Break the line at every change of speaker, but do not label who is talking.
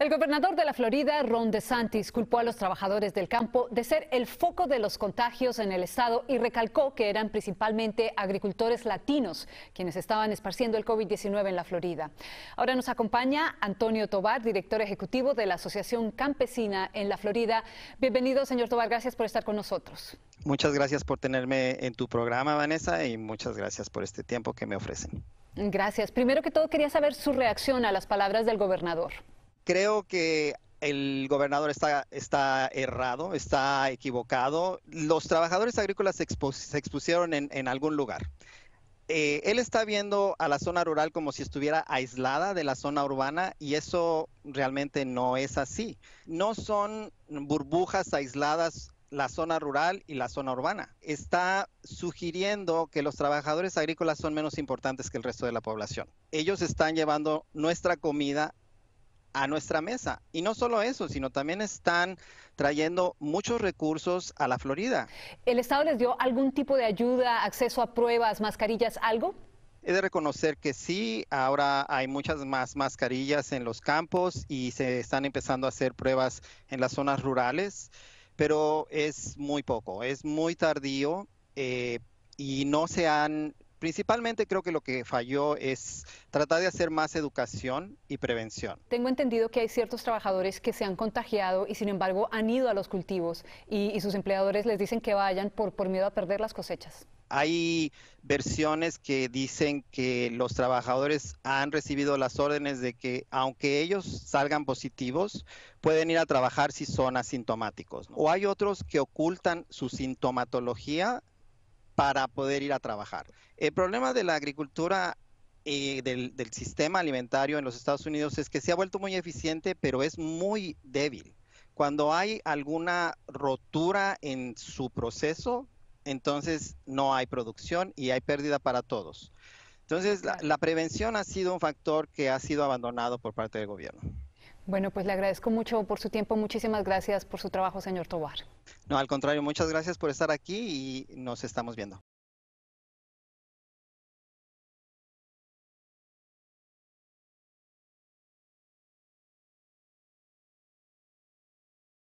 El gobernador de la Florida, Ron DeSantis, culpó a los trabajadores del campo de ser el foco de los contagios en el estado y recalcó que eran principalmente agricultores latinos quienes estaban esparciendo el COVID-19 en la Florida. Ahora nos acompaña Antonio Tobar, director ejecutivo de la Asociación Campesina en la Florida. Bienvenido, señor Tobar, gracias por estar con nosotros.
Muchas gracias por tenerme en tu programa, Vanessa, y muchas gracias por este tiempo que me ofrecen.
Gracias. Primero que todo, quería saber su reacción a las palabras del gobernador
creo que el gobernador está, está errado, está equivocado. Los trabajadores agrícolas se, expusieron en, algún lugar. Eh, él está viendo a la zona rural como si estuviera aislada de la zona urbana y eso realmente no es así. No son burbujas aisladas la zona rural y la zona urbana. Está sugiriendo que los trabajadores agrícolas son menos importantes que el resto de la población. Ellos están llevando nuestra comida a nuestra mesa. Y no solo eso, sino también están trayendo muchos recursos a la Florida.
¿El Estado les dio algún tipo de ayuda, acceso a pruebas, mascarillas, algo?
He de reconocer que sí, ahora hay muchas más mascarillas en los campos y se están empezando a hacer pruebas en las zonas rurales, pero es muy poco, es muy tardío eh, y no se han principalmente creo que lo que falló es tratar de hacer más educación y prevención.
Tengo entendido que hay ciertos trabajadores que se han contagiado y sin embargo han ido a los cultivos y, sus empleadores les dicen que vayan por, por miedo a perder las cosechas.
Hay versiones que dicen que los trabajadores han recibido las órdenes de que aunque ellos salgan positivos, pueden ir a trabajar si son asintomáticos. O hay otros que ocultan su sintomatología para poder ir a trabajar. El problema de la agricultura y eh, del, sistema alimentario en los Estados Unidos es que se ha vuelto muy eficiente, pero es muy débil. Cuando hay alguna rotura en su proceso, entonces no hay producción y hay pérdida para todos. Entonces, la prevención ha sido un factor que ha sido abandonado por parte del gobierno.
Bueno, pues le agradezco mucho por su tiempo, muchísimas gracias por su trabajo, señor Tobar. No, al contrario, muchas gracias por estar aquí y nos estamos viendo.